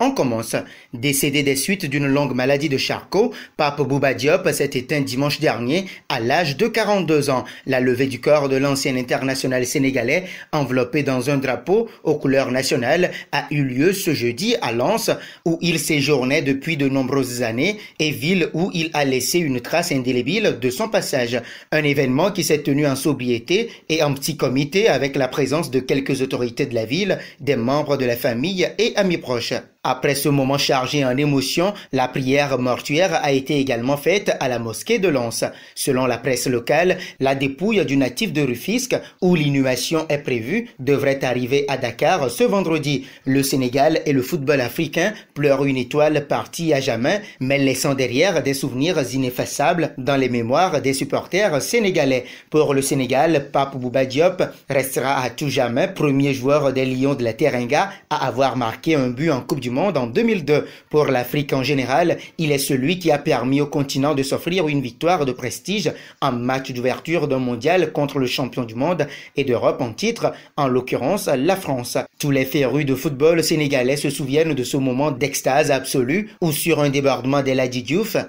On commence. Décédé des suites d'une longue maladie de Charcot, Pape Boubadiop Diop s'est éteint dimanche dernier à l'âge de 42 ans. La levée du corps de l'ancien international sénégalais, enveloppé dans un drapeau aux couleurs nationales, a eu lieu ce jeudi à Lens, où il séjournait depuis de nombreuses années et ville où il a laissé une trace indélébile de son passage. Un événement qui s'est tenu en sobriété et en petit comité avec la présence de quelques autorités de la ville, des membres de la famille et amis proches. Après ce moment chargé en émotions, la prière mortuaire a été également faite à la mosquée de Lens. Selon la presse locale, la dépouille du natif de Rufisque, où l'inhumation est prévue, devrait arriver à Dakar ce vendredi. Le Sénégal et le football africain pleurent une étoile partie à jamais, mais laissant derrière des souvenirs ineffaçables dans les mémoires des supporters sénégalais. Pour le Sénégal, Pape Boubadiop restera à tout jamais premier joueur des Lions de la Teranga à avoir marqué un but en Coupe du monde en 2002. Pour l'Afrique en général, il est celui qui a permis au continent de s'offrir une victoire de prestige en match d'ouverture d'un mondial contre le champion du monde et d'Europe en titre, en l'occurrence la France. Sous les férus de football sénégalais se souviennent de ce moment d'extase absolue où sur un débordement d'Eladi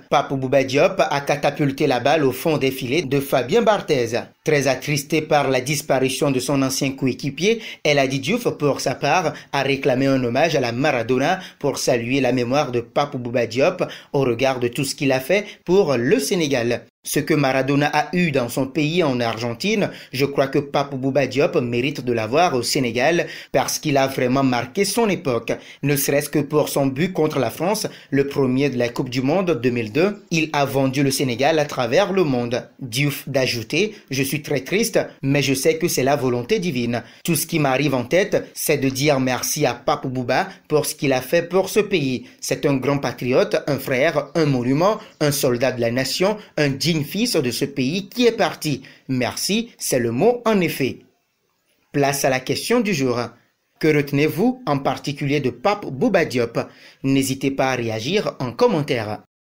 Papou Bouba Diop a catapulté la balle au fond des filets de Fabien Barthez. Très attristé par la disparition de son ancien coéquipier, Eladi pour sa part, a réclamé un hommage à la Maradona pour saluer la mémoire de Papou Bouba Diop au regard de tout ce qu'il a fait pour le Sénégal. Ce que Maradona a eu dans son pays en Argentine, je crois que Papoubouba Bouba Diop mérite de l'avoir au Sénégal parce qu'il a vraiment marqué son époque. Ne serait-ce que pour son but contre la France, le premier de la Coupe du Monde 2002, il a vendu le Sénégal à travers le monde. Diouf d'ajouter, je suis très triste, mais je sais que c'est la volonté divine. Tout ce qui m'arrive en tête, c'est de dire merci à Papoubouba Bouba pour ce qu'il a fait pour ce pays. C'est un grand patriote, un frère, un monument, un soldat de la nation, un digne fils de ce pays qui est parti. Merci, c'est le mot en effet. Place à la question du jour. Que retenez-vous en particulier de Pape Boubadiop N'hésitez pas à réagir en commentaire.